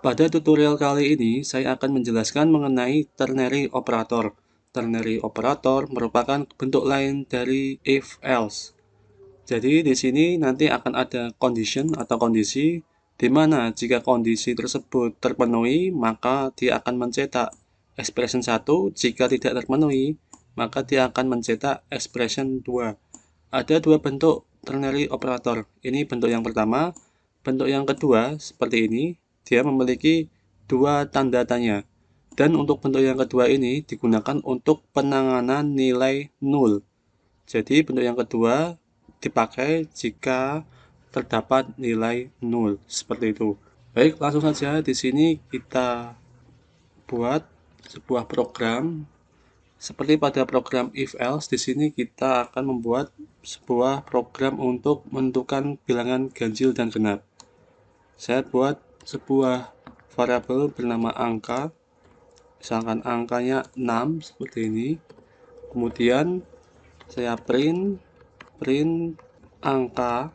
Pada tutorial kali ini, saya akan menjelaskan mengenai ternary operator. Ternary operator merupakan bentuk lain dari if-else. Jadi di sini nanti akan ada condition atau kondisi, di mana jika kondisi tersebut terpenuhi, maka dia akan mencetak expression 1, jika tidak terpenuhi, maka dia akan mencetak expression 2. Ada dua bentuk ternary operator. Ini bentuk yang pertama, bentuk yang kedua seperti ini, dia memiliki dua tanda tanya. Dan untuk bentuk yang kedua ini digunakan untuk penanganan nilai nol. Jadi bentuk yang kedua dipakai jika terdapat nilai nol seperti itu. Baik, langsung saja di sini kita buat sebuah program seperti pada program if else di sini kita akan membuat sebuah program untuk menentukan bilangan ganjil dan genap. Saya buat sebuah variabel bernama angka misalkan angkanya 6 seperti ini kemudian saya print print angka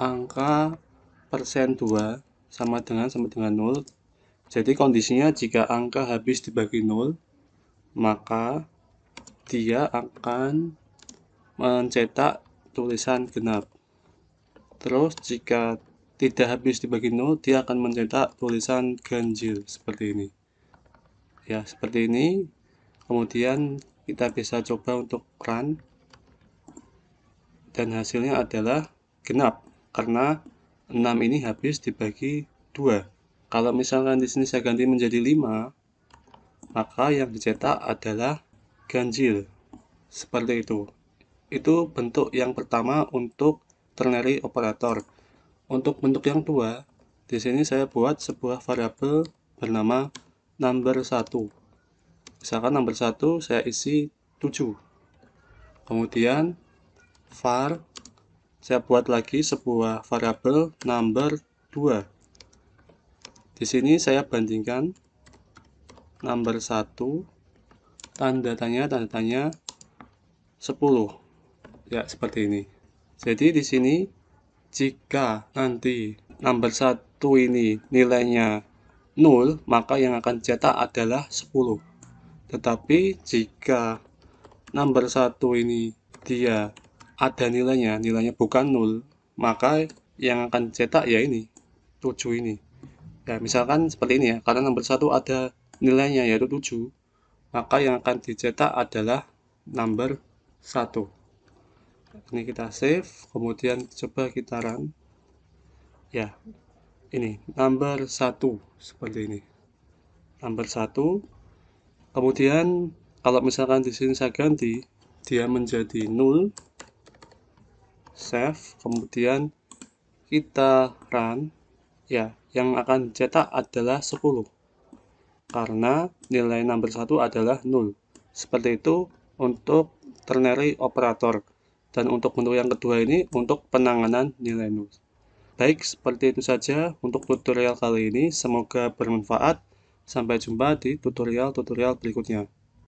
angka persen 2 sama dengan sama dengan 0 jadi kondisinya jika angka habis dibagi 0 maka dia akan mencetak tulisan genap terus jika tidak habis dibagi bagian nol dia akan mencetak tulisan ganjil seperti ini ya seperti ini kemudian kita bisa coba untuk run dan hasilnya adalah genap karena 6 ini habis dibagi 2 kalau misalkan di sini saya ganti menjadi 5 maka yang dicetak adalah ganjil seperti itu itu bentuk yang pertama untuk ternary operator untuk bentuk yang dua, di sini saya buat sebuah variabel bernama number 1. Misalkan number 1 saya isi 7. Kemudian var saya buat lagi sebuah variabel number 2. Di sini saya bandingkan number 1 tanda tanya tanda tanya 10. Ya, seperti ini. Jadi di sini jika nanti number 1 ini nilainya 0 maka yang akan cetak adalah 10 tetapi jika number 1 ini dia ada nilainya nilainya bukan 0 maka yang akan cetak ya ini 7 ini ya misalkan seperti ini ya karena number 1 ada nilainya yaitu 7 maka yang akan dicetak adalah number 1 ini kita save kemudian coba kita run ya ini number satu seperti ini number satu kemudian kalau misalkan di sini saya ganti dia menjadi nol save kemudian kita run ya yang akan cetak adalah 10 karena nilai number satu adalah nol seperti itu untuk ternary operator dan untuk bentuk yang kedua ini untuk penanganan nilai nol. Baik, seperti itu saja untuk tutorial kali ini. Semoga bermanfaat. Sampai jumpa di tutorial-tutorial berikutnya.